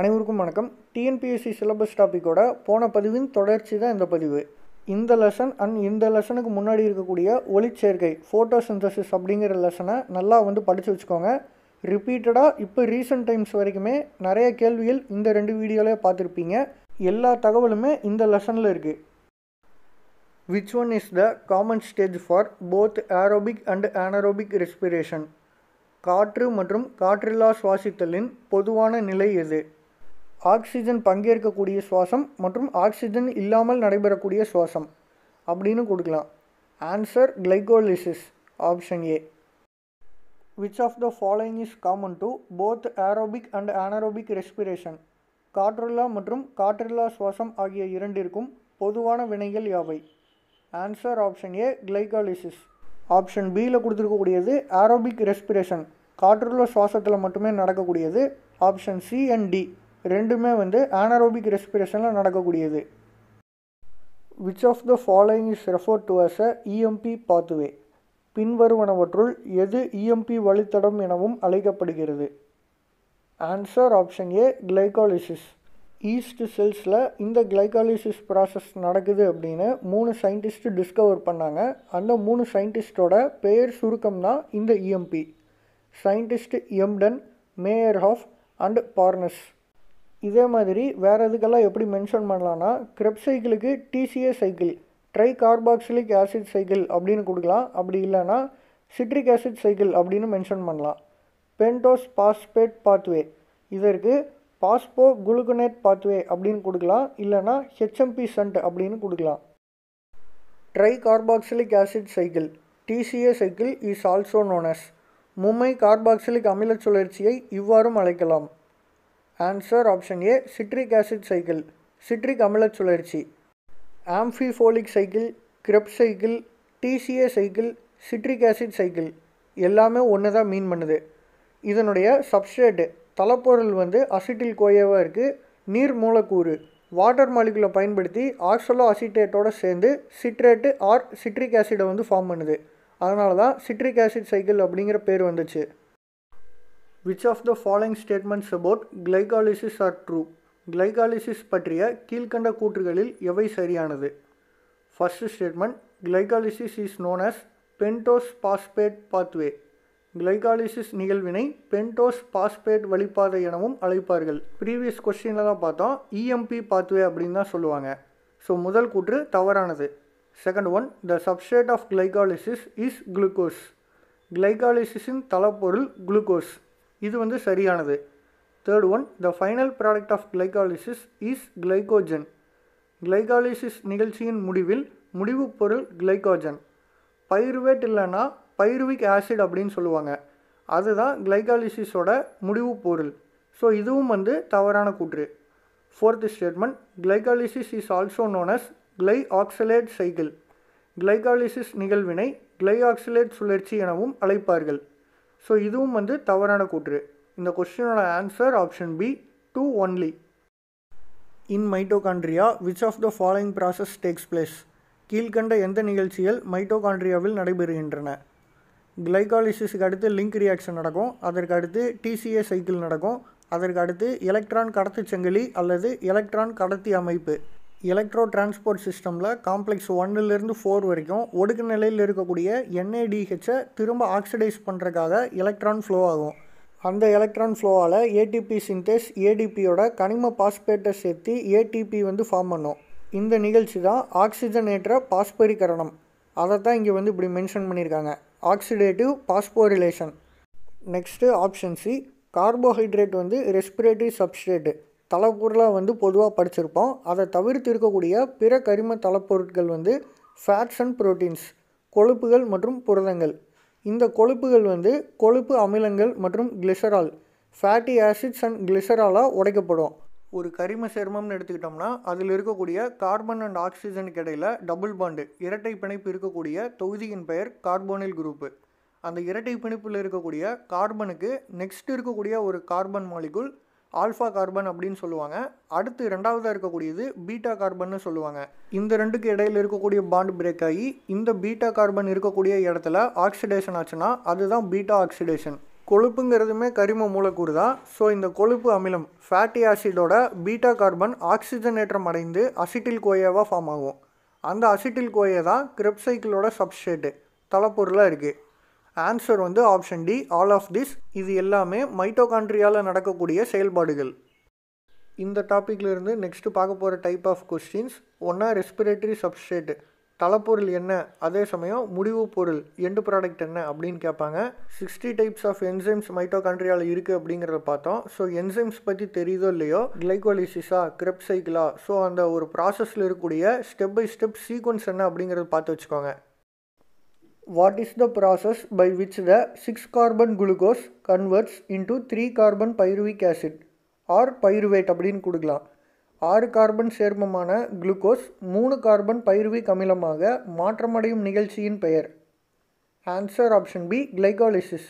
அனைவருக்கும் வணக்கம் TNPSC syllabus டாப்பிக்கோட போன பதிவின் தொடர்ச்சி தான் இந்த பதிவு இந்த லெசன் அண்ட் இந்த லெசனுக்கு முன்னாடி இருக்கக்கூடிய ஒளிச்சேர்க்கை ஃபோட்டோ சிந்தசிஸ் அப்படிங்கிற லெசனை நல்லா வந்து படித்து வச்சுக்கோங்க ரிப்பீட்டடாக இப்போ ரீசெண்ட் டைம்ஸ் வரைக்குமே நிறைய கேள்விகள் இந்த ரெண்டு வீடியோவிலே பார்த்துருப்பீங்க எல்லா தகவலுமே இந்த லெசனில் இருக்குது which one is the common stage for both aerobic and anaerobic respiration காற்று மற்றும் காற்றில்லா சுவாசித்தலின் பொதுவான நிலை எது ஆக்சிஜன் பங்கேற்கக்கூடிய சுவாசம் மற்றும் ஆக்சிஜன் இல்லாமல் நடைபெறக்கூடிய சுவாசம் அப்படின்னு கொடுக்கலாம் answer glycolysis option A which of the following is common to both aerobic and anaerobic respiration காற்றுல்லா மற்றும் காற்றில்லா சுவாசம் ஆகிய இரண்டிற்கும் பொதுவான வினைகள் யாவை answer option A glycolysis option பியில் கொடுத்துருக்கக்கூடியது ஆரோபிக் ரெஸ்பிரேஷன் காற்றுள்ள சுவாசத்தில் மட்டுமே நடக்கக்கூடியது ஆப்ஷன் சி அண்ட் டி ரெண்டுமே வந்து ஆனரோபிக் ரெஸ்பிரேஷனில் நடக்கக்கூடியது which of the following is refer to as a EMP pathway பின்வருவனவற்றுள் எது இஎம்பி e வழித்தடம் எனவும் அழைக்கப்படுகிறது answer option A glycolysis yeast செல்ஸில் இந்த கிளைகாலிசிஸ் ப்ராசஸ் நடக்குது அப்படின்னு மூணு சயின்டிஸ்ட்டு டிஸ்கவர் பண்ணாங்க அந்த மூணு சயின்டிஸ்டோட பெயர் சுருக்கம் தான் இந்த EMP scientist Embden Meyerhof and Parnas இதே மாதிரி வேறு இதுக்கெல்லாம் எப்படி மென்ஷன் பண்ணலான்னா கிரெப் சைக்கிளுக்கு TCA cycle tricarboxylic acid cycle அப்படின்னு கொடுக்கலாம் அப்படி இல்லைன்னா சிட்ரிக் ஆசிட் சைக்கிள் அப்படின்னு மென்ஷன் பண்ணலாம் பென்டோஸ் பாஸ்பேட் பாத்வே இதற்கு பாஸ்போ குளுக்கனேட் பாத்வே அப்படின்னு கொடுக்கலாம் இல்லைனா ஹெச்எம்பி சண்ட் அப்படின்னு கொடுக்கலாம் tricarboxylic acid cycle TCA cycle is also known as மும்மை கார்பாக்சிலிக் அமில சுழற்சியை இவ்வாறும் அழைக்கலாம் answer option A citric acid cycle சிட்ரிக் அமில சுழற்சி amphibolic cycle Krebs cycle TCA cycle citric acid cycle எல்லாமே ஒன்று தான் மீன் பண்ணுது இதனுடைய சப்ஸ்டேட்டு தலைப்பொருள் வந்து அசிட்டில் கோயவாக இருக்குது நீர் மூலக்கூறு வாட்டர் மாலிகுலை பயன்படுத்தி ஆக்சலோ அசிட்டேட்டோடு சேர்ந்து சிட்ரேட்டு ஆர் சிட்ரிக் ஆசிடை வந்து ஃபார்ம் பண்ணுது அதனால தான் சிட்ரிக் ஆசிட் சைக்கிள் அப்படிங்கிற பேர் வந்துச்சு which of the following statements about glycolysis are true glycolysis பற்றிய கீழ்கண்ட கூற்றுகளில் எவை சரியானது first statement glycolysis is known as pentose phosphate pathway glycolysis நிகழ்வினை பென்டோஸ் பாஸ்பேட் வழிப்பாதை எனவும் அழைப்பார்கள் ப்ரீவியஸ் கொஸ்டினில் தான் பார்த்தோம் இஎம்பி e பாத்வே அப்படின்னு தான் சொல்லுவாங்க ஸோ முதல் கூற்று தவறானது second one the substrate of glycolysis is glucose கிளைகாலிசிஸின் தளப்பொருள் குளுக்கோஸ் இது வந்து சரியானது third one the final product of glycolysis is glycogen glycolysis நிகழ்ச்சியின் முடிவில் முடிவுப் பொருள் கிளைகோஜன் பைருவேட் இல்லைன்னா பைருவிக் ஆசிட் அப்படின்னு சொல்லுவாங்க அதுதான் கிளைகாலிசிஸோட முடிவு பொருள் ஸோ இதுவும் வந்து தவறான கூற்று fourth statement glycolysis is also known as glyoxylate cycle glycolysis நிகழ்வினை கிளை ஆக்சிலேட் சுழற்சி எனவும் அழைப்பார்கள் ஸோ இதுவும் வந்து தவறான கூற்று இந்த கொஸ்டினோட answer option B two only in mitochondria which of the following process takes place கீழ்கண்ட எந்த நிகழ்ச்சிகள் மைட்டோகான்ட்ரியாவில் நடைபெறுகின்றன கிளைகாலிசிஸுக்கு அடுத்து லிங்க் ரியாக்ஷன் நடக்கும் அதற்கு அடுத்து டிசிஏ சைக்கிள் நடக்கும் அதற்கு அடுத்து எலக்ட்ரான் கடத்து சங்கிலி அல்லது எலக்ட்ரான் கடத்தி அமைப்பு எலக்ட்ரோ டிரான்ஸ்போர்ட் சிஸ்டமில் காம்ப்ளெக்ஸ் ஒன்னிலிருந்து ஃபோர் வரைக்கும் ஒடுக்கு நிலையில் இருக்கக்கூடிய என்ஏடிஹெச்சை திரும்ப ஆக்சிடைஸ் பண்ணுறதுக்காக எலக்ட்ரான் ஃப்ளோ ஆகும் அந்த எலக்ட்ரான் ஃப்ளோவால் ஏடிபி சிந்தேஸ் ஏடிபியோட கனிம பாஸ்பேட்டை சேர்த்து ஏடிபி வந்து ஃபார்ம் பண்ணும் இந்த நிகழ்ச்சி தான் ஆக்சிஜனேற்ற பாஸ்பரிகரணம் அதை தான் இங்கே வந்து இப்படி மென்ஷன் பண்ணியிருக்காங்க oxidative phosphorylation next option C carbohydrate வந்து ரெஸ்பிரேட்டரி சப்ஸ்டேட்டு தலைப்பொருளாக வந்து பொதுவாக படிச்சிருப்போம் அதை தவிர்த்து இருக்கக்கூடிய பிற கரிம தளப்பொருட்கள் வந்து ஃபேட்ஸ் அண்ட் ப்ரோட்டீன்ஸ் கொழுப்புகள் மற்றும் புரதங்கள் இந்த கொழுப்புகள் வந்து கொழுப்பு அமிலங்கள் மற்றும் கிளிசரால் ஃபேட்டி ஆசிட்ஸ் அண்ட் கிளிசராலாக உடைக்கப்படும் ஒரு கரிம சேர்மம்னு எடுத்துக்கிட்டோம்னா அதில் இருக்கக்கூடிய கார்பன் அண்ட் ஆக்சிஜனுக்கு இடையில் டபுள் பாண்டு இரட்டை பிணைப்பு இருக்கக்கூடிய தொகுதியின் பெயர் கார்போனில் குரூப்பு அந்த இரட்டை பிணைப்பில் இருக்கக்கூடிய கார்பனுக்கு நெக்ஸ்ட் இருக்கக்கூடிய ஒரு கார்பன் மாலிகுல் ஆல்ஃபா கார்பன் அப்படின்னு சொல்லுவாங்க அடுத்து ரெண்டாவதாக இருக்கக்கூடியது பீட்டா கார்பன்னு சொல்லுவாங்க இந்த ரெண்டுக்கு இடையில் இருக்கக்கூடிய பாண்ட் பிரேக் ஆகி இந்த பீட்டா கார்பன் இருக்கக்கூடிய இடத்துல ஆக்சிடேஷன் ஆச்சுன்னா அதுதான் பீட்டா ஆக்சிடேஷன் கொழுப்புங்கிறதுமே கரிம மூலக்கூறு தான் ஸோ இந்த கொழுப்பு அமிலம் ஃபேட்டி ஆசிடோட பீட்டா கார்பன் ஆக்சிஜனேற்றம் அடைந்து அசிட்டில் கோயாவாக ஃபார்ம் ஆகும் அந்த அசிட்டில் கோயை தான் கிரெப்சைக்கிளோட சப்ஸ்டேட்டு தலைப்பொருளாக இருக்குது ஆன்சர் வந்து option D all of this இது எல்லாமே மைட்டோகான்ட்ரியாவில் நடக்கக்கூடிய செயல்பாடுகள் இந்த டாப்பிக்லேருந்து நெக்ஸ்ட்டு பார்க்க போகிற டைப் ஆஃப் கொஸ்டின்ஸ் ஒன்றா ரெஸ்பிரேட்டரி சப்ஸ்டேட் தலைப்பொருள் என்ன அதே சமயம் முடிவு பொருள் எண்டு ப்ராடக்ட் என்ன அப்படின்னு கேட்பாங்க சிக்ஸ்டி டைப்ஸ் ஆஃப் என்சைம்ஸ் மைட்டோகான்ட்ரியாவில் இருக்குது அப்படிங்கிறத பார்த்தோம் ஸோ என்சைம்ஸ் பற்றி தெரியுதோ இல்லையோ கிளைகோலிசிஸா கிரெப்சைக்கிளா சைக்கிளா ஸோ அந்த ஒரு ப்ராசஸில் இருக்கக்கூடிய ஸ்டெப் பை ஸ்டெப் சீக்வன்ஸ் என்ன அப்படிங்கிறத பார்த்து வச்சுக்கோங்க what is the process by which the six carbon glucose converts into three carbon pyruvic acid or pyruvate அப்படின்னு கொடுக்கலாம் ஆறு கார்பன் சேர்மமான குளுக்கோஸ் மூணு கார்பன் பைருவிக் அமிலமாக மாற்றமடையும் நிகழ்ச்சியின் பெயர் answer option B glycolysis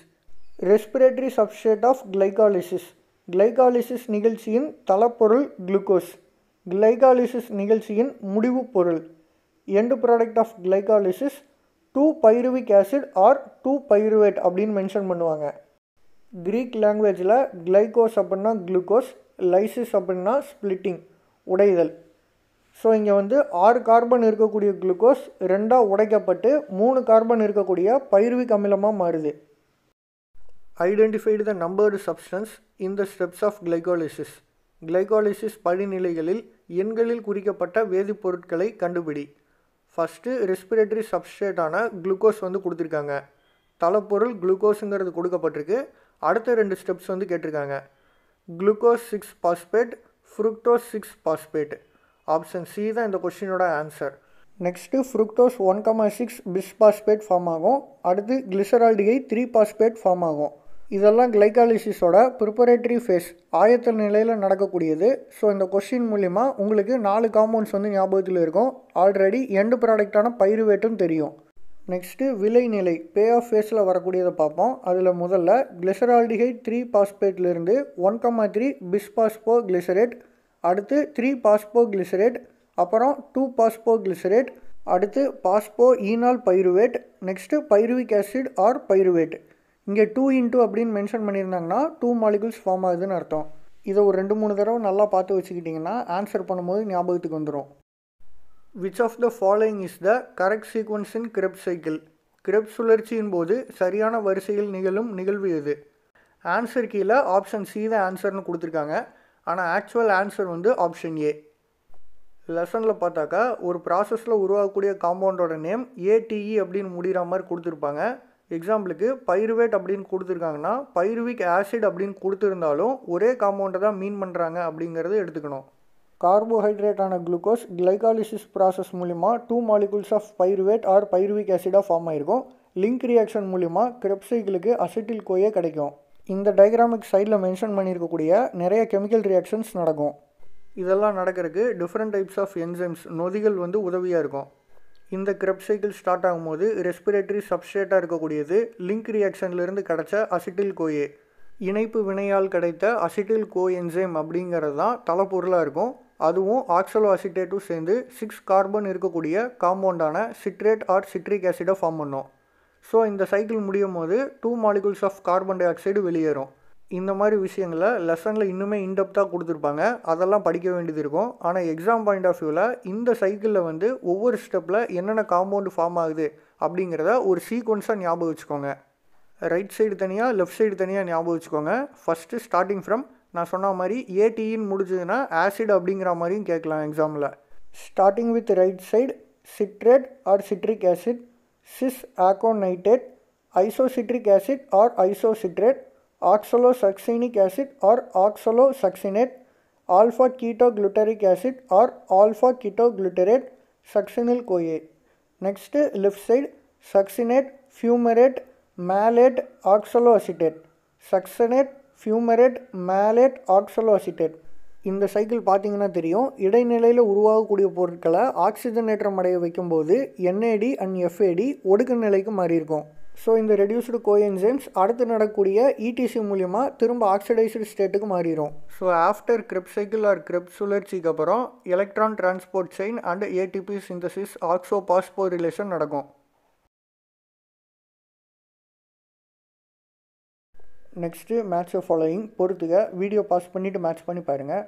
respiratory substrate of glycolysis glycolysis நிகழ்ச்சியின் தளப்பொருள் குளுக்கோஸ் கிளைகாலிசிஸ் நிகழ்ச்சியின் முடிவு பொருள் end product of glycolysis two pyruvic acid or two pyruvate அப்படின்னு மென்ஷன் பண்ணுவாங்க க்ரீக் லாங்குவேஜில் கிளைகோஸ் அப்படின்னா குளுக்கோஸ் லைசிஸ் அப்படின்னா ஸ்ப்ளிட்டிங் உடைதல் ஸோ இங்கே வந்து ஆறு கார்பன் இருக்கக்கூடிய குளுக்கோஸ் ரெண்டாக உடைக்கப்பட்டு மூணு கார்பன் இருக்கக்கூடிய பைருவிக் அமிலமாக மாறுது identified the numbered substance in the steps of glycolysis glycolysis படிநிலைகளில் எண்களில் குறிக்கப்பட்ட வேதிப்பொருட்களை கண்டுபிடி ஃபஸ்ட்டு ரெஸ்பிரேட்டரி சப்ஸ்டேட்டான குளுக்கோஸ் வந்து கொடுத்துருக்காங்க தலைப்பொருள் குளுக்கோஸுங்கிறது கொடுக்கப்பட்டிருக்கு அடுத்த ரெண்டு ஸ்டெப்ஸ் வந்து கேட்டிருக்காங்க glucose six phosphate fructose six phosphate option C தான் இந்த கொஷினோட answer next fructose one comma six bis phosphate form ஆகும் அடுத்து கிளிசரால்டிகை த்ரீ பாஸ்பேட் ஃபார்ம் ஆகும் இதெல்லாம் கிளைக்காலிசிஸோட ப்ரிப்பரேட்டரி ஃபேஸ் ஆயத்த நிலையில் நடக்கக்கூடியது ஸோ இந்த கொஷின் மூலிமா உங்களுக்கு நாலு காம்பவுண்ட்ஸ் வந்து ஞாபகத்தில் இருக்கும் ஆல்ரெடி எண்டு ப்ராடக்டான பயிறுவேட்டும் தெரியும் நெக்ஸ்ட்டு விலை நிலை பே ஆஃப் ஃபேஸில் வரக்கூடியதை பார்ப்போம் அதில் முதல்ல கிளிசரால்டிஹைட் த்ரீ பாஸ்பேட்லேருந்து one comma three bisphospho glycerate அடுத்து த்ரீ பாஸ்போ கிளிசரேட் அப்புறம் டூ பாஸ்போ கிளிசரேட் அடுத்து phospho enol pyruvate next pyruvic acid or pyruvate இங்கே டூ இன்ட்டு அப்படின்னு மென்ஷன் பண்ணியிருந்தாங்கன்னா டூ மாலிகுல்ஸ் ஃபார்ம் ஆகுதுன்னு அர்த்தம் இதை ஒரு ரெண்டு மூணு தடவை நல்லா பார்த்து வச்சுக்கிட்டிங்கன்னா ஆன்சர் பண்ணும்போது ஞாபகத்துக்கு வந்துடும் which of the following is the correct sequence in Krebs cycle Krebs சுழற்சியின் போது சரியான வரிசையில் நிகழும் நிகழ்வு எது ஆன்சர் கீழே ஆப்ஷன் சி தான் ஆன்சர்னு கொடுத்துருக்காங்க ஆனால் ஆக்சுவல் ஆன்சர் வந்து ஆப்ஷன் ஏ லெசனில் பார்த்தாக்கா ஒரு ப்ராசஸில் உருவாகக்கூடிய காம்பவுண்டோட நேம் ஏடிஇ அப்படின்னு முடிகிற மாதிரி கொடுத்துருப்பாங்க எக்ஸாம்பிளுக்கு பைருவேட் அப்படின்னு கொடுத்துருக்காங்கன்னா பைருவிக் ஆசிட் அப்படின்னு கொடுத்துருந்தாலும் ஒரே காம்பவுண்டை தான் மீன் பண்ணுறாங்க அப்படிங்கிறத எடுத்துக்கணும் கார்போஹைட்ரேட்டான குளுக்கோஸ் கிளைகாலிசிஸ் ப்ராசஸ் மூலிமா two molecules of pyruvate or pyruvic ஆசிடாக ஃபார்ம் ஆகிருக்கும் லிங்க் ரியாக்ஷன் மூலிமா கிரெப்சைகளுக்கு அசிட்டில் கோயே கிடைக்கும் இந்த டைக்ராமிக் சைடில் மென்ஷன் பண்ணியிருக்கக்கூடிய நிறைய கெமிக்கல் ரியாக்ஷன்ஸ் நடக்கும் இதெல்லாம் நடக்கிறதுக்கு டிஃப்ரெண்ட் டைப்ஸ் ஆஃப் என்சைம்ஸ் நொதிகள் வந்து உதவியாக இருக்கும் இந்த கிரெப் சைக்கிள் ஸ்டார்ட் ஆகும்போது ரெஸ்பிரேட்டரி சப்ஸ்டேட்டாக இருக்கக்கூடியது லிங்க் ரியாக்ஷன்லேருந்து கிடச்ச அசிட்டில் கோயே இணைப்பு வினையால் கிடைத்த அசிட்டில் கோ என்சைம் அப்படிங்கிறது தான் தலைப்பொருளாக இருக்கும் அதுவும் ஆக்சலோ அசிட்டேட்டும் சேர்ந்து சிக்ஸ் கார்பன் இருக்கக்கூடிய காம்பவுண்டான சிட்ரேட் ஆர் சிட்ரிக் ஆசிடை ஃபார்ம் பண்ணும் ஸோ இந்த சைக்கிள் முடியும் போது two molecules of carbon dioxide வெளியேறும் இந்த மாதிரி விஷயங்களை லெசனில் இன்னுமே இன்டெப்த்தாக கொடுத்துருப்பாங்க அதெல்லாம் படிக்க வேண்டியது இருக்கும் ஆனால் எக்ஸாம் பாயிண்ட் ஆஃப் வியூவில் இந்த சைக்கிளில் வந்து ஒவ்வொரு ஸ்டெப்பில் என்னென்ன காம்பவுண்டு ஃபார்ம் ஆகுது அப்படிங்கிறத ஒரு சீக்வன்ஸாக ஞாபகம் வச்சுக்கோங்க ரைட் சைடு தனியாக லெஃப்ட் சைடு தனியாக ஞாபகம் வச்சுக்கோங்க ஃபஸ்ட்டு ஸ்டார்டிங் ஃப்ரம் நான் சொன்ன மாதிரி ஏடிஇன்னு முடிஞ்சதுன்னா ஆசிட் அப்படிங்கிற மாதிரியும் கேட்கலாம் எக்ஸாமில் starting with right side citrate or citric acid cis aconitate isocitric acid or isocitrate oxalosuccinic acid or oxalosuccinate, alpha ketogluteric acid or alpha ketoglutarate, succinyl CoA. Next, left side succinate, fumarate, malate, oxaloacetate. Succinate, malate malate, oxaloacetate. இந்த cycle பார்த்தீங்கன்னா தெரியும் இடைநிலையில் உருவாகக்கூடிய பொருட்களை ஆக்சிஜனேற்றம் அடைய வைக்கும்போது NAT and FAD ஒடுக்க நிலைக்கு மாறியிருக்கும் ஸோ இந்த ரெடியூஸ்டு கோஎன்சைம்ஸ் அடுத்து நடக்கூடிய இடிசி e மூலிமா திரும்ப ஆக்சிடைஸ்டு ஸ்டேட்டுக்கு மாறிடும் so after Krebs cycle cycle or Krebs சுழற்சிக்கு அப்புறம் electron transport chain and ATP synthesis oxo phosphorylation நடக்கும் நெக்ஸ்ட்டு மேட்ச் ஃபாலோயிங் பொறுத்துக்க வீடியோ பாஸ் பண்ணிவிட்டு மேட்ச் பண்ணி பாருங்கள்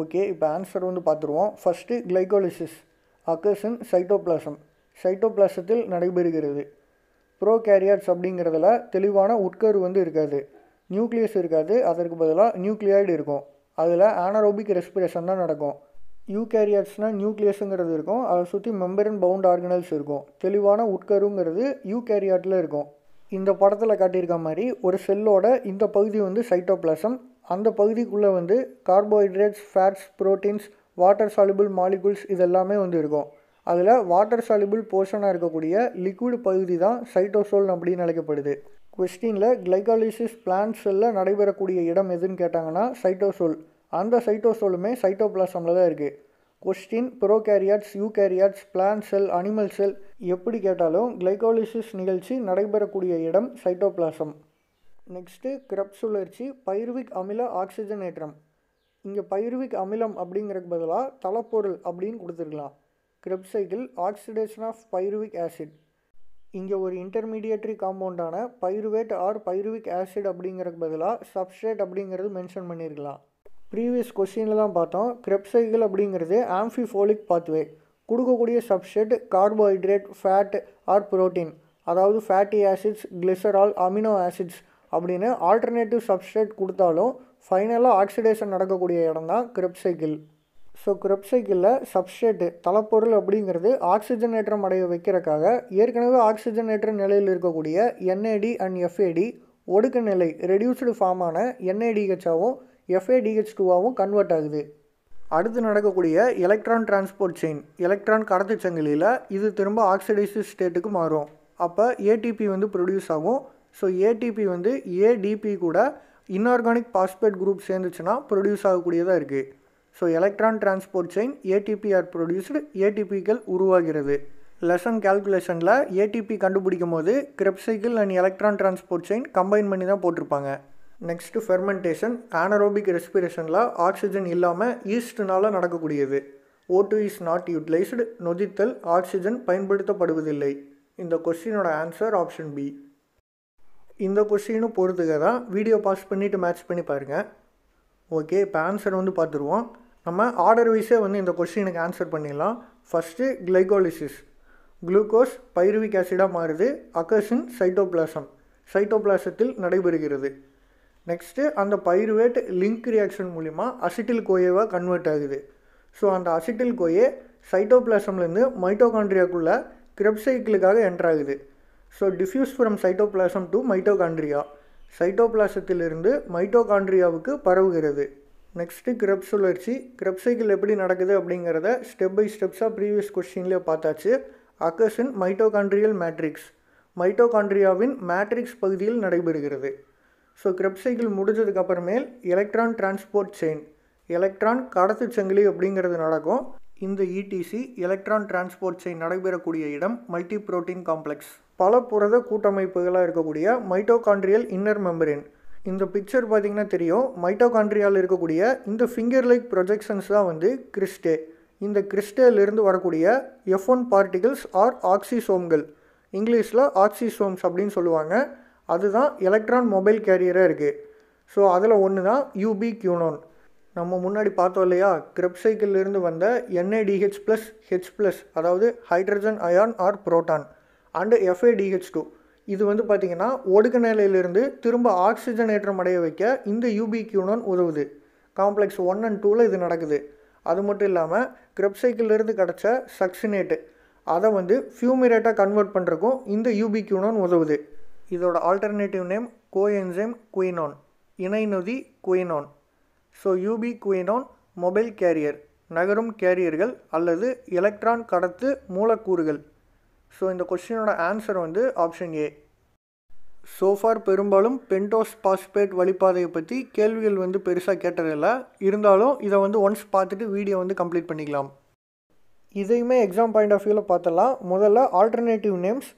ஓகே இப்போ ஆன்சர் வந்து பார்த்துருவோம் first glycolysis occurs in cytoplasm சைட்டோபிளாசத்தில் நடைபெறுகிறது ப்ரோ கேரியர்ஸ் அப்படிங்கிறதுல தெளிவான உட்கரு வந்து இருக்காது நியூக்ளியஸ் இருக்காது அதற்கு பதிலாக நியூக்ளியாய்டு இருக்கும் அதில் ஆனரோபிக் ரெஸ்பிரேஷன் தான் நடக்கும் யூ கேரியர்ஸ்னால் நியூக்ளியஸுங்கிறது இருக்கும் அதை சுற்றி மெம்பரன் பவுண்ட் ஆர்கனல்ஸ் இருக்கும் தெளிவான உட்கருங்கிறது யூ யூகேரியாட்டில் இருக்கும் இந்த படத்தில் காட்டியிருக்க மாதிரி ஒரு செல்லோட இந்த பகுதி வந்து சைட்டோப்ளாசம் அந்த பகுதிக்குள்ளே வந்து carbohydrates fats proteins water soluble molecules இதெல்லாமே வந்து இருக்கும் அதில் வாட்டர் சாலிபிள் போர்ஷனாக இருக்கக்கூடிய லிக்விட் பகுதி தான் சைட்டோசோல் அப்படின்னு அழைக்கப்படுது கொஸ்டினில் கிளைகாலிசிஸ் பிளான்ட் செல்லில் நடைபெறக்கூடிய இடம் எதுன்னு கேட்டாங்கன்னா சைட்டோசோல் அந்த சைட்டோசோலுமே சைட்டோபிளாசமில் தான் இருக்குது question prokaryotes eukaryotes plant cell animal cell எப்படி கேட்டாலும் கிளைகாலிசிஸ் நிகழ்ச்சி நடைபெறக்கூடிய இடம் சைட்டோபிளாசம் நெக்ஸ்ட்டு கிரப் சுழற்சி பைருவிக் அமில ஆக்சிஜனேற்றம் இங்கே பைருவிக் அமிலம் அப்படிங்கிறதுக்கு பதிலாக தளப்பொருள் அப்படின்னு கொடுத்துருக்கலாம் Krebs cycle oxidation of pyruvic acid இங்கே ஒரு இன்டர்மீடியட்ரி காம்பவுண்டான பைருவேட் ஆர் பைருவிக் ஆசிட் அப்படிங்கிறதுக்கு பதிலாக சப்ஸ்ட்ரேட் அப்படிங்கிறது மென்ஷன் பண்ணியிருக்கலாம் ப்ரீவியஸ் கொஷினில் தான் பார்த்தோம் கிரெப் அப்படிங்கிறது ஆம்ஃபிஃபோலிக் பாத்வே கொடுக்கக்கூடிய substrate carbohydrate fat or protein அதாவது fatty acids glycerol amino acids அப்படின்னு ஆல்டர்னேட்டிவ் சப்ஸ்ட்ரேட் கொடுத்தாலும் ஃபைனலாக ஆக்சிடேஷன் நடக்கக்கூடிய இடம் தான் கிரெப் சைக்கிள் ஸோ கிரெப்சைக்கிளில் சப்ஸ்டேட்டு தலைப்பொருள் அப்படிங்கிறது ஆக்சிஜனேற்றம் அடைய வைக்கிறக்காக ஏற்கனவே ஆக்சிஜனேற்ற நிலையில் இருக்கக்கூடிய என்ஏடி அண்ட் எஃப்ஏடி ஒடுக்க நிலை ரெடியூஸ்டு ஃபார்மான என்ஏடிஹெச்சாகவும் எஃப்ஏடிஹெச் டூவாகவும் கன்வெர்ட் ஆகுது அடுத்து நடக்கக்கூடிய எலக்ட்ரான் டிரான்ஸ்போர்ட் செயின் எலக்ட்ரான் கடத்து சங்கிலியில் இது திரும்ப ஆக்சிடைஸ்டு ஸ்டேட்டுக்கு மாறும் அப்போ ஏடிபி வந்து ப்ரொடியூஸ் ஆகும் ஸோ ஏடிபி வந்து ஏடிபி கூட இன்ஆர்கானிக் பாஸ்பேட் குரூப் சேர்ந்துச்சுன்னா ப்ரொடியூஸ் ஆகக்கூடியதாக இருக்குது so electron transport chain ATP or produced ஏடிபிகள் உருவாகிறது லெசன் கால்குலேஷனில் ஏடிபி கண்டுபிடிக்கும் போது Krebs and electron transport chain combine பண்ணி தான் போட்டிருப்பாங்க நெக்ஸ்ட்டு ஃபெர்மெண்டேஷன் ஆனரோபிக் ரெஸ்பிரேஷனில் ஆக்சிஜன் இல்லாமல் ஈஸ்ட்னால் நடக்கக்கூடியது ஓட்டு இஸ் நாட் யூட்டிலைஸ்டு நொதித்தல் ஆக்சிஜன் பயன்படுத்தப்படுவதில்லை இந்த கொஸ்டினோட ஆன்சர் ஆப்ஷன் பி இந்த கொஸ்டினும் பொறுத்துக்க தான் வீடியோ பாஸ் பண்ணிவிட்டு மேட்ச் பண்ணி பாருங்கள் ஓகே இப்போ ஆன்சர் வந்து பார்த்துருவோம் நம்ம ஆர்டர் வைஸே வந்து இந்த கொஸ்டினுக்கு ஆன்சர் பண்ணிடலாம் ஃபஸ்ட்டு கிளைகோலிசிஸ் குளுக்கோஸ் பைருவிக் ஆசிடாக மாறுது அக்கர்ஷன் சைட்டோபிளாசம் சைட்டோபிளாசத்தில் நடைபெறுகிறது நெக்ஸ்ட்டு அந்த பைருவேட் லிங்க் ரியாக்ஷன் மூலிமா அசிட்டில் கோயவாக கன்வெர்ட் ஆகுது ஸோ அந்த அசிட்டில் கோயே சைட்டோபிளாசம்லேருந்து மைட்டோகாண்ட்ரியாக்குள்ளே கிரப்சைக்கிளுக்காக என்ட்ராகுது so diffuse from cytoplasm to mitochondria சைட்டோபிளாசத்திலிருந்து மைட்டோகாண்ட்ரியாவுக்கு பரவுகிறது நெக்ஸ்ட்டு கிரப் சுழற்சி கிரப் சைக்கிள் எப்படி நடக்குது அப்படிங்கிறத ஸ்டெப் பை ஸ்டெப்ஸாக ப்ரீவியஸ் கொஸ்டின்லேயே பார்த்தாச்சு அக்கர்ஸ் மைட்டோகான்ட்ரியல் மேட்ரிக்ஸ் மைட்டோகான்ட்ரியாவின் மேட்ரிக்ஸ் பகுதியில் நடைபெறுகிறது ஸோ கிரப் சைக்கிள் முடிஞ்சதுக்கப்புறமேல் எலக்ட்ரான் டிரான்ஸ்போர்ட் செயின் எலக்ட்ரான் கடத்து சங்கிலி அப்படிங்கிறது நடக்கும் இந்த இடிசி எலக்ட்ரான் டிரான்ஸ்போர்ட் செயின் நடைபெறக்கூடிய இடம் மல்டி புரோட்டீன் காம்ப்ளெக்ஸ் பல புரத கூட்டமைப்புகளாக இருக்கக்கூடிய மைட்டோகான்ட்ரியல் இன்னர் மெம்பரின் இந்த பிக்சர் பார்த்திங்கன்னா தெரியும் மைட்டோகாண்ட்ரியாவில் இருக்கக்கூடிய இந்த ஃபிங்கர் லைக் ப்ரொஜெக்ஷன்ஸ் தான் வந்து கிறிஸ்டே இந்த கிறிஸ்டேலிருந்து வரக்கூடிய எஃப் ஒன் பார்ட்டிகிள்ஸ் ஆர் ஆக்சிசோம்கள் இங்கிலீஷில் ஆக்சிசோம்ஸ் அப்படின்னு சொல்லுவாங்க அதுதான் எலக்ட்ரான் மொபைல் கேரியராக இருக்குது ஸோ அதில் ஒன்று தான் யூபி கியூனோன் நம்ம முன்னாடி பார்த்தோம் இல்லையா கிரெப் சைக்கிளிலிருந்து வந்த என்ஏடிஹெச் ப்ளஸ் ஹெச் ப்ளஸ் அதாவது hydrogen ion or proton and FADH two இது வந்து பார்த்திங்கன்னா ஒடுக்க நிலையிலிருந்து திரும்ப ஏற்றம் அடைய வைக்க இந்த யூபி கியூனன் உதவுது காம்ப்ளெக்ஸ் ஒன் அண்ட் டூவில் இது நடக்குது அது மட்டும் இல்லாமல் கிரெப்சைக்கிள்லேருந்து கிடச்ச சக்சினேட்டு அதை வந்து ஃபியூமிரேட்டாக கன்வெர்ட் பண்ணுறக்கும் இந்த யூபி கியூனோன் உதவுது இதோட ஆல்டர்னேட்டிவ் நேம் கோஎன்சைம் குயினோன் இணை நொதி quinone so ubiquinone mobile carrier நகரும் கேரியர்கள் அல்லது எலக்ட்ரான் கடத்து மூலக்கூறுகள் ஸோ இந்த கொஸ்டினோட ஆன்சர் வந்து ஆப்ஷன் ஏ சோஃபார் பெரும்பாலும் பென்டோஸ் பாஸ்பேட் வழிபாதையை பற்றி கேள்விகள் வந்து பெருசாக கேட்டதில்லை இருந்தாலும் இதை வந்து ஒன்ஸ் பார்த்துட்டு வீடியோ வந்து கம்ப்ளீட் பண்ணிக்கலாம் இதையுமே எக்ஸாம் பாயிண்ட் ஆஃப் வியூவில் பார்த்தலாம் முதல்ல alternative names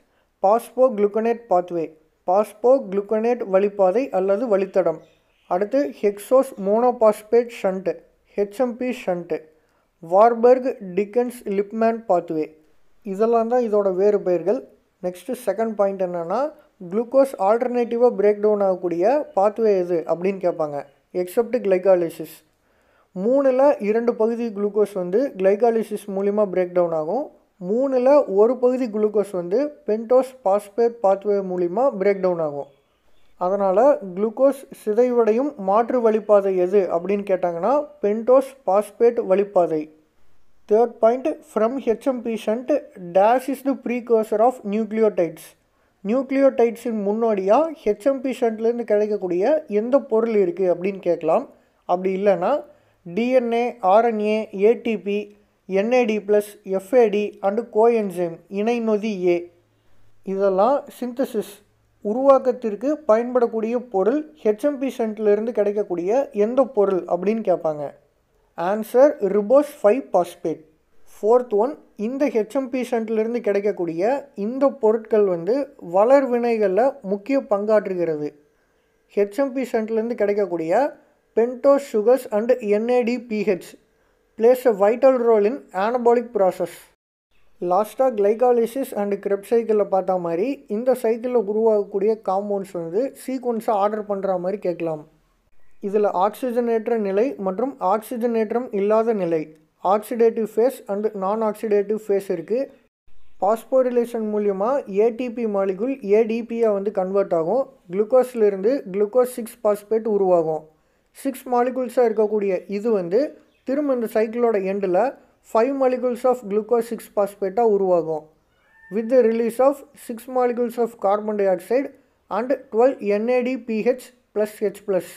phospho gluconate pathway phospho gluconate வழிபாதை அல்லது வழித்தடம் அடுத்து hexose monophosphate shunt HMP shunt Warburg Dickens Lipmann pathway இதெல்லாம் தான் இதோட வேறு பெயர்கள் நெக்ஸ்ட்டு செகண்ட் பாயிண்ட் என்னென்னா குளுக்கோஸ் ஆல்டர்னேட்டிவாக பிரேக் டவுன் ஆகக்கூடிய பாத்வே எது அப்படின்னு கேட்பாங்க எக்ஸப்ட் கிளைகாலிசிஸ் மூணில் இரண்டு பகுதி குளுக்கோஸ் வந்து கிளைகாலிசிஸ் மூலிமா பிரேக் டவுன் ஆகும் மூணில் ஒரு பகுதி குளுக்கோஸ் வந்து பென்டோஸ் பாஸ்பேட் பாத்வே மூலிமா பிரேக் டவுன் ஆகும் அதனால் குளுக்கோஸ் சிதைவடையும் மாற்று வழிப்பாதை எது அப்படின்னு கேட்டாங்கன்னா பென்டோஸ் பாஸ்பேட் வழிப்பாதை third point from HMP shunt, dash is the precursor of nucleotides. நியூக்ளியோடைட்ஸின் முன்னோடியாக ஹெச்எம்பி ஷண்ட்லேருந்து கிடைக்கக்கூடிய எந்த பொருள் இருக்குது அப்படின்னு கேட்கலாம் அப்படி இல்லைன்னா DNA RNA ATP NAD plus FAD and coenzyme இணை நொதி ஏ இதெல்லாம் சிந்தசிஸ் உருவாக்கத்திற்கு பயன்படக்கூடிய பொருள் ஹெச்எம்பி ஷண்ட்லேருந்து கிடைக்கக்கூடிய எந்த பொருள் அப்படின்னு கேட்பாங்க answer ribose five phosphate fourth one இந்த ஹெச்எம்பி சென்ட்லேருந்து கிடைக்கக்கூடிய இந்த பொருட்கள் வந்து வளர் வினைகளில் முக்கிய பங்காற்றுகிறது ஹெச்எம்பி சென்ட்லேருந்து கிடைக்கக்கூடிய pentose sugars and PH plays a vital role in anabolic process லாஸ்ட்டாக கிளைகாலிசிஸ் அண்டு கிரெப் சைக்கிளில் பார்த்தா மாதிரி இந்த சைக்கிளில் உருவாகக்கூடிய காம்பவுண்ட்ஸ் வந்து சீக்வன்ஸாக ஆர்டர் பண்ணுற மாதிரி கேட்கலாம் இதில் ஆக்சிஜனேற்ற நிலை மற்றும் ஆக்சிஜனேற்றம் இல்லாத நிலை oxidative phase and non oxidative phase இருக்குது பாஸ்போரிலேஷன் மூலியமாக ஏடிபி மாலிகுல் ஏடிபியாக வந்து கன்வெர்ட் ஆகும் குளுக்கோஸ்லேருந்து குளுக்கோஸ் சிக்ஸ் பாஸ்பேட் உருவாகும் சிக்ஸ் மாலிகுல்ஸாக இருக்கக்கூடிய இது வந்து திரும்ப இந்த சைக்கிளோட எண்டில் five molecules of glucose six பாஸ்பேட்டாக உருவாகும் with the release of six molecules of carbon dioxide and twelve NAD PH plus H plus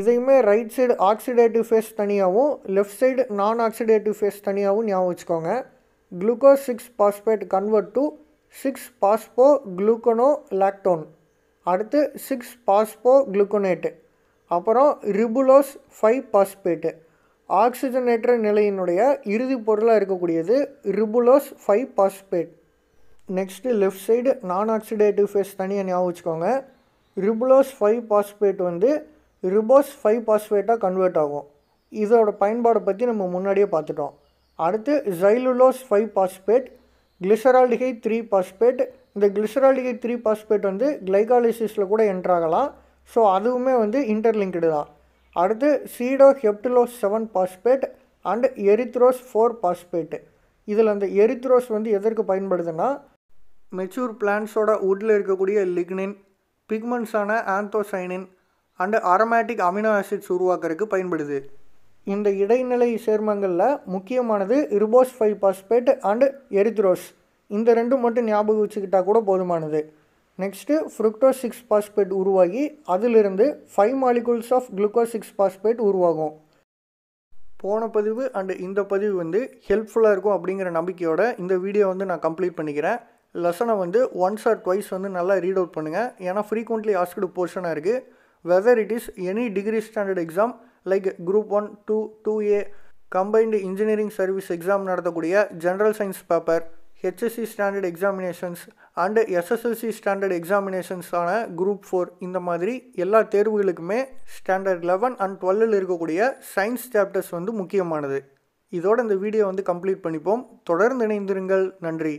இதையுமே ரைட் சைடு ஆக்சிடேட்டிவ் ஃபேஸ் தனியாகவும் left side non oxidative phase தனியாகவும் ஞாபகம் வச்சுக்கோங்க glucose six phosphate convert to six phospho glucono lactone அடுத்து six phospho gluconate அப்புறம் ribulose five phosphate ஆக்சிஜனேற்ற நிலையினுடைய இறுதி பொருளாக இருக்கக்கூடியது ribulose five phosphate next left side non oxidative phase தனியாக ஞாபகம் வச்சுக்கோங்க ரிபுலோஸ் ஃபைவ் பாஸ்பேட் வந்து ரிபோஸ் ஃபைவ் பாஸ்பேட்டாக கன்வெர்ட் ஆகும் இதோட பயன்பாடை பற்றி நம்ம முன்னாடியே பார்த்துட்டோம் அடுத்து xylulose five phosphate glyceraldehyde three phosphate இந்த கிளிசரால்டிகை த்ரீ பாஸ்பேட் வந்து கிளைகாலிசிஸில் கூட என்ட்ராகலாம் ஸோ அதுவுமே வந்து இன்டர்லிங்கடு தான் அடுத்து sedoheptulose seven phosphate and erythrose four phosphate இதில் அந்த எரித்ரோஸ் வந்து எதற்கு பயன்படுதுன்னா மெச்சூர் பிளான்ஸோட உட்டில் இருக்கக்கூடிய லிக்னின் பிக்மெண்ட்ஸான anthocyanin and aromatic amino acids உருவாக்குறதுக்கு பயன்படுது இந்த இடைநிலை சேர்மங்களில் முக்கியமானது ribose five phosphate and erythrose இந்த ரெண்டும் மட்டும் ஞாபகம் வச்சுக்கிட்டால் கூட போதுமானது நெக்ஸ்ட்டு ஃப்ருக்டோஸ் சிக்ஸ் பாஸ்பேட் உருவாகி அதிலிருந்து five molecules of glucose six phosphate உருவாகும் போன பதிவு அண்டு இந்த பதிவு வந்து ஹெல்ப்ஃபுல்லாக இருக்கும் அப்படிங்கிற நம்பிக்கையோட இந்த வீடியோ வந்து நான் கம்ப்ளீட் பண்ணிக்கிறேன் லெசனை வந்து ஒன்ஸ் ஆர் ட்வைஸ் வந்து நல்லா ரீட் அவுட் பண்ணுங்கள் ஏன்னா ஃப்ரீக்வெண்ட்லி ஆஸ்கடு போர்ஷனாக இருக்குது whether it is any degree standard exam like group one two two A engineering engineering service exam நடத்தக்கூடிய general science paper standard standard examinations and SSLC standard எக்ஸாமினேஷன்ஸான group four இந்த மாதிரி எல்லா தேர்வுகளுக்குமே standard eleven and டுவெல்லில் இருக்கக்கூடிய science chapters வந்து முக்கியமானது இதோட இந்த வீடியோ வந்து கம்ப்ளீட் பண்ணிப்போம் தொடர்ந்து இணைந்திருங்கள் நன்றி